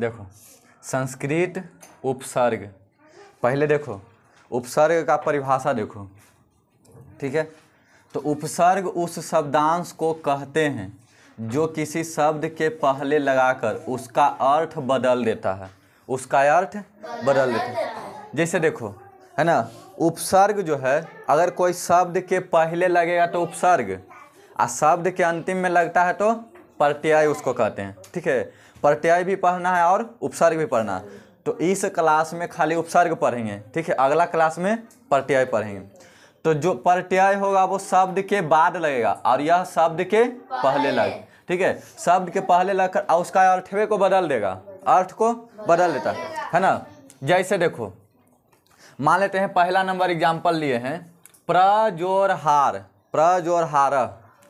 देखो संस्कृत उपसर्ग पहले देखो उपसर्ग का परिभाषा देखो ठीक है तो उपसर्ग उस शब्दांश को कहते हैं जो किसी शब्द के पहले लगाकर उसका अर्थ बदल देता है उसका अर्थ बदल देता है जैसे देखो है ना उपसर्ग जो है अगर कोई शब्द के पहले लगेगा तो उपसर्ग और शब्द के अंतिम में लगता है तो प्रत्यय उसको कहते हैं ठीक है प्रत्यय भी पढ़ना है और उपसर्ग भी पढ़ना है तो इस क्लास में खाली उपसर्ग पढ़ेंगे ठीक है अगला क्लास में प्रत्यय पढ़ेंगे तो जो प्रत्यय होगा वो शब्द के बाद लगेगा और यह शब्द के पहले लग ठीक है शब्द के पहले लगकर और उसका अर्थवे को बदल देगा अर्थ को बदल देता है है ना जैसे देखो मान लेते हैं पहला नंबर एग्जाम्पल लिए हैं प्रजोर हार प्रजोर हार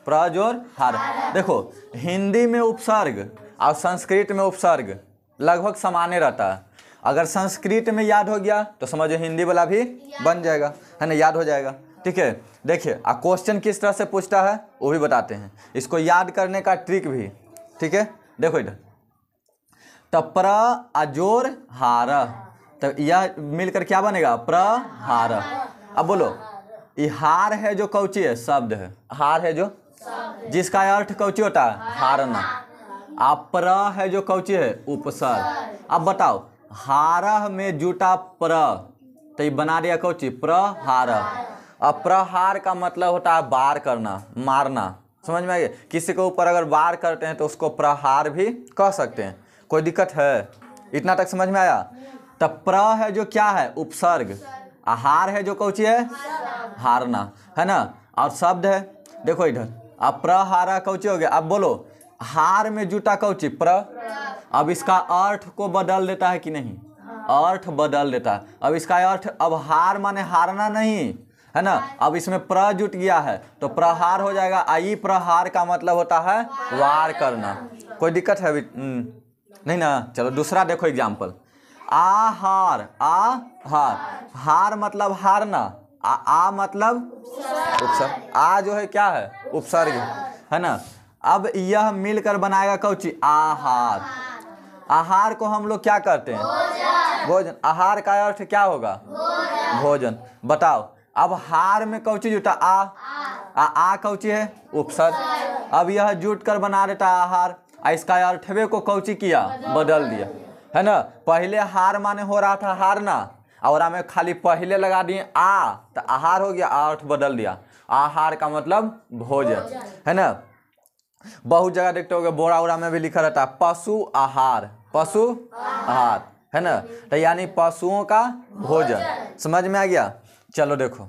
प्रजोर हार देखो हिंदी में उपसर्ग और संस्कृत में उपसर्ग लगभग सामान्य रहता है अगर संस्कृत में याद हो गया तो समझो हिंदी वाला भी बन जाएगा है ना याद हो जाएगा ठीक है देखिए आ क्वेश्चन किस तरह से पूछता है वो भी बताते हैं इसको याद करने का ट्रिक भी ठीक है देखो इधर तप्र अजोर हार तो यह मिलकर क्या बनेगा प्रहार अब बोलो ये हार है जो कौची है शब्द है हार है जो जिसका अर्थ कौची होता है हारना आप प्र है जो कौची है उपसर्ग अब बताओ हारह में जुटा प्र तो ये बना दिया कौची प्रहार अब प्रहार का मतलब होता है बार करना मारना समझ में आइए किसी के ऊपर अगर बार करते हैं तो उसको प्रहार भी कह सकते हैं कोई दिक्कत है इतना तक समझ में आया तो प्र है जो क्या है उपसर्ग आहार है जो कौची है हारना है ना और शब्द है देखो इधर अब प्रहारा कौची हो गया अब बोलो हार में जुटा कौची प्र अब इसका अर्थ को बदल देता है कि नहीं अर्थ बदल देता है अब इसका अर्थ अब हार माने हारना नहीं है ना अब इसमें प्र जुट गया है तो प्रहार हो जाएगा आई प्रहार का मतलब होता है वार करना कोई दिक्कत है अभी हम्म। नहीं ना चलो दूसरा देखो एग्जाम्पल हार आ हार हार मतलब हारना आ, आ मतलब उपसर्ग आ जो है क्या है उपसर्ग है ना अब यह मिलकर बनाएगा कौची आहार आहार को हम लोग क्या करते हैं भोजन आहार का अर्थ क्या होगा भोजन बताओ अब हार में कौची जुटा आ आ, आ कौची है उपसर्ग अब यह जुट कर बना देता आहार इसका अर्थवे को कौची किया बदल दिया है ना पहले हार माने हो रहा था हार ना और हमें खाली पहले लगा दिए आ तो आहार हो गया अर्थ बदल दिया आहार का मतलब भोजन है ना बहुत जगह देखते हो बोरा उरा में भी लिखा रहता है पशु आहार पशु आहार है ना तो यानी पशुओं का भोजन समझ में आ गया चलो देखो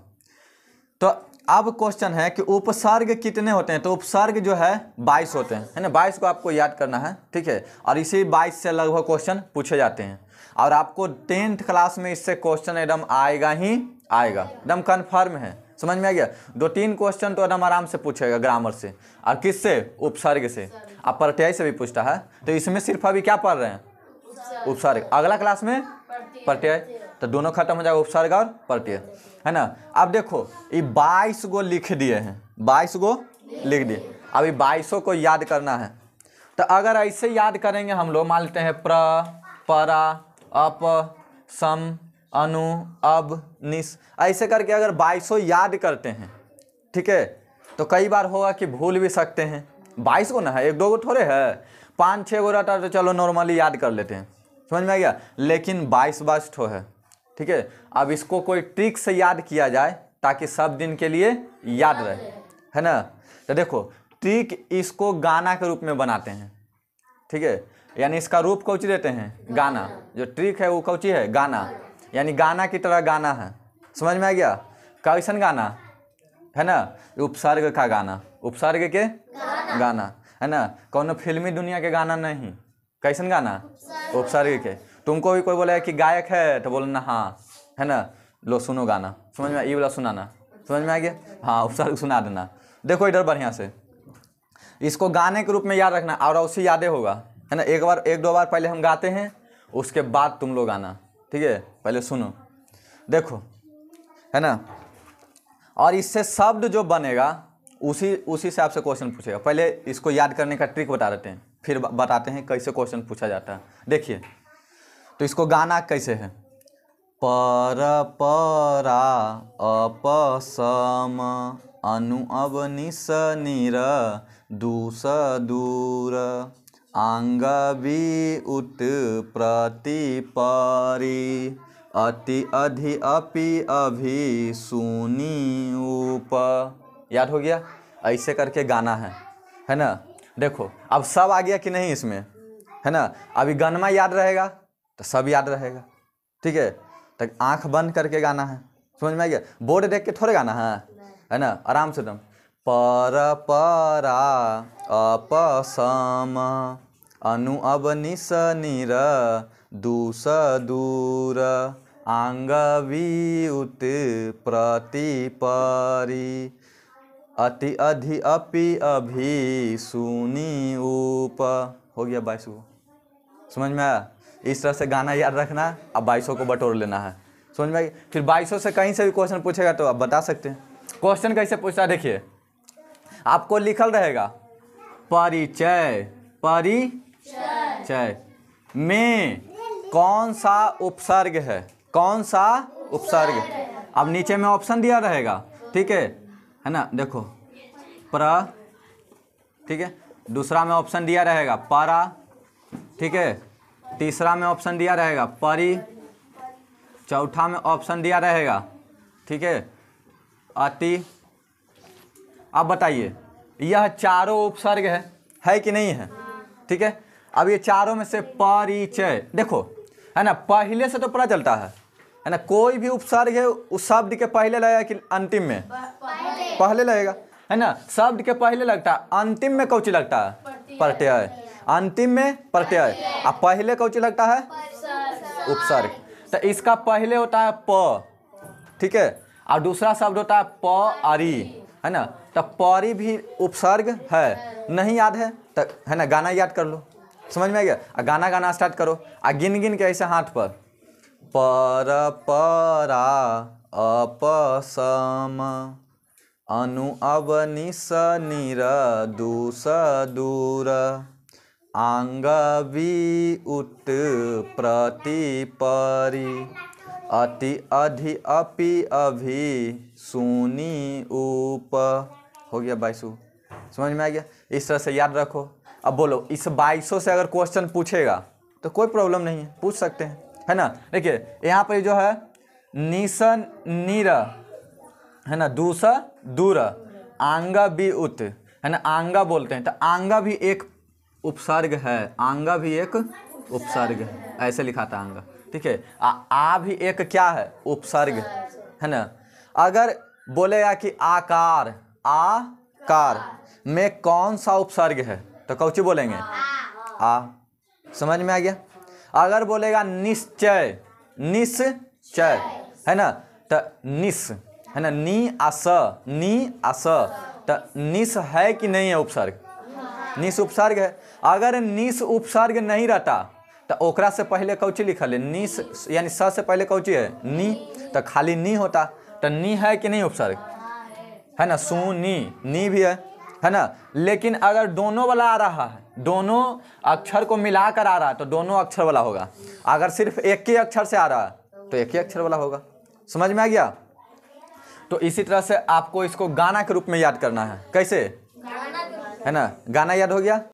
तो अब क्वेश्चन है कि उपसर्ग कितने होते हैं तो उपसर्ग जो है बाईस होते हैं है ना बाईस को आपको याद करना है ठीक है और इसी बाईस से लगभग क्वेश्चन पूछे जाते हैं और आपको टेंथ क्लास में इससे क्वेश्चन एकदम आएगा ही आएगा एकदम कन्फर्म है समझ में आ गया दो तीन क्वेश्चन तो एकदम आराम से पूछेगा ग्रामर से और किस से उपसर्ग से आप प्रत्यय से भी पूछता है तो इसमें सिर्फ अभी क्या पढ़ रहे हैं उपसर्ग अगला क्लास में प्रत्यय तो दोनों खत्म हो जाएगा उपसर्ग और प्रत्यय है ना अब देखो ये बाईस गो लिख दिए हैं बाईस गो लिख दिए अभी बाईसों को याद करना है तो अगर ऐसे याद करेंगे हम लोग मान लेते हैं प्र परा अप सम अनु अब निस ऐसे करके अगर बाईसों याद करते हैं ठीक है तो कई बार होगा कि भूल भी सकते हैं बाईस को ना है एक दो गो थोड़े है पाँच छः गो रहता तो चलो नॉर्मली याद कर लेते हैं समझ में आ गया लेकिन बाईस बाईस ठो है ठीक है अब इसको कोई ट्रिक से याद किया जाए ताकि सब दिन के लिए याद रहे है ना तो देखो ट्रिक इसको गाना के रूप में बनाते हैं ठीक है यानी इसका रूप कौची देते हैं गाना जो ट्रिक है वो कौची है गाना यानी गाना की तरह गाना है समझ में आ गया कैसन गाना है ना उपसर्ग का गाना उपसर्ग के गाना, है ना कौन फिल्मी दुनिया के गाना नहीं कैसन गाना उपसर्ग के तुमको भी कोई है कि गायक है तो बोलना हाँ है ना लो सुनो गाना समझ में ये वाला सुनाना समझ में आ गया हाँ उपसर्ग सुना देना देखो इधर बढ़िया से इसको गाने के रूप में याद रखना और उसी यादें होगा है ना एक बार एक दो बार पहले हम गाते हैं उसके बाद तुम लोग गाना ठीक है पहले सुनो देखो है ना और इससे शब्द जो बनेगा उसी उसी से आपसे क्वेश्चन पूछेगा पहले इसको याद करने का ट्रिक बता देते हैं फिर बताते हैं कैसे क्वेश्चन पूछा जाता है देखिए तो इसको गाना कैसे है पर परा सम अनु अवनिस निर दूस दूर आङ्गवी उत प्रतिपरि अति अधि अपि अभी सुनी उप याद हो गया ऐसे करके गाना है है ना देखो अब सब आ गया कि नहीं इसमें है ना अभी गनमा याद रहेगा तो सब याद रहेगा ठीक है तो आँख बंद करके गाना है समझ में आ गया बोर्ड देख के थोड़े गाना है है ना आराम से दम पर परा अपसम अनु निस निर दूस दूर प्रति प्रतिपरि अति अधि अपि अभि सुनी उप हो गया बाईस को समझ में आया इस तरह से गाना याद रखना अब बाईसों को बटोर लेना है समझ में फिर बाईसों से कहीं से भी क्वेश्चन पूछेगा तो आप बता सकते हैं क्वेश्चन कैसे पूछता है देखिए आपको लिखल रहेगा परिचय परिचय में कौन सा उपसर्ग है कौन सा उपसर्ग अब नीचे में ऑप्शन दिया रहेगा ठीक है है ना देखो प्र ठीक है दूसरा में ऑप्शन दिया रहेगा परा ठीक है तीसरा में ऑप्शन दिया रहेगा परी चौथा में ऑप्शन दिया रहेगा ठीक है अति आप बताइए यह चारों उपसर्ग है है कि नहीं है ठीक है अब ये चारों में से परिचय देखो है ना पहले से तो पता चलता है है ना कोई भी उपसर्ग है उस शब्द के पहले लगेगा कि अंतिम में पहले, लगेगा है ना शब्द के पहले लगता है अंतिम में कौची लगता है प्रत्यय अंतिम में प्रत्यय और पहले कौची लगता है उपसर्ग तो इसका पहले होता है प ठीक है और दूसरा शब्द होता है प अरी है ना तो पौरी भी उपसर्ग है नहीं याद है तो है ना गाना याद कर लो समझ में आ गया आ गाना गाना स्टार्ट करो आ गिन गिन के ऐसे हाथ पर पर परा सम अनु अवनि निर दूस दूर आंग वि उत प्रति परी अति अधि अपि अभी सुनी उप हो गया बाईसू समझ में आ गया इस तरह से याद रखो अब बोलो इस बाईसों से अगर क्वेश्चन पूछेगा तो कोई प्रॉब्लम नहीं है पूछ सकते हैं है ना देखिए यहाँ पर जो है निशन नीर है ना दूसरा दूर आंगा भी उत है ना आंगा बोलते हैं तो आंगा भी एक उपसर्ग है आंगा भी एक उपसर्ग है ऐसे लिखा था आंगा ठीक है आ, आ भी एक क्या है उपसर्ग है ना अगर बोलेगा कि आकार आ कार में कौन सा उपसर्ग है तो कौची बोलेंगे आ समझ में आ गया अगर बोलेगा निश्चय निश्चय है ना तो निस है ना नी अस नी अस तो निस है कि नहीं है उपसर्ग निस उपसर्ग है अगर निस उपसर्ग नहीं रहता तो ओकरा से पहले कौची लिखल है नी यानी स से पहले कौची है नी तो खाली नी होता तो नी है कि नहीं उपसर्ग है ना सू नी नी भी है है ना लेकिन अगर दोनों वाला आ रहा है दोनों अक्षर को मिलाकर आ रहा है तो दोनों अक्षर वाला होगा अगर सिर्फ एक ही अक्षर से आ रहा है तो एक ही अक्षर वाला होगा समझ में आ गया तो इसी तरह से आपको इसको गाना के रूप में याद करना है कैसे है ना गाना याद हो गया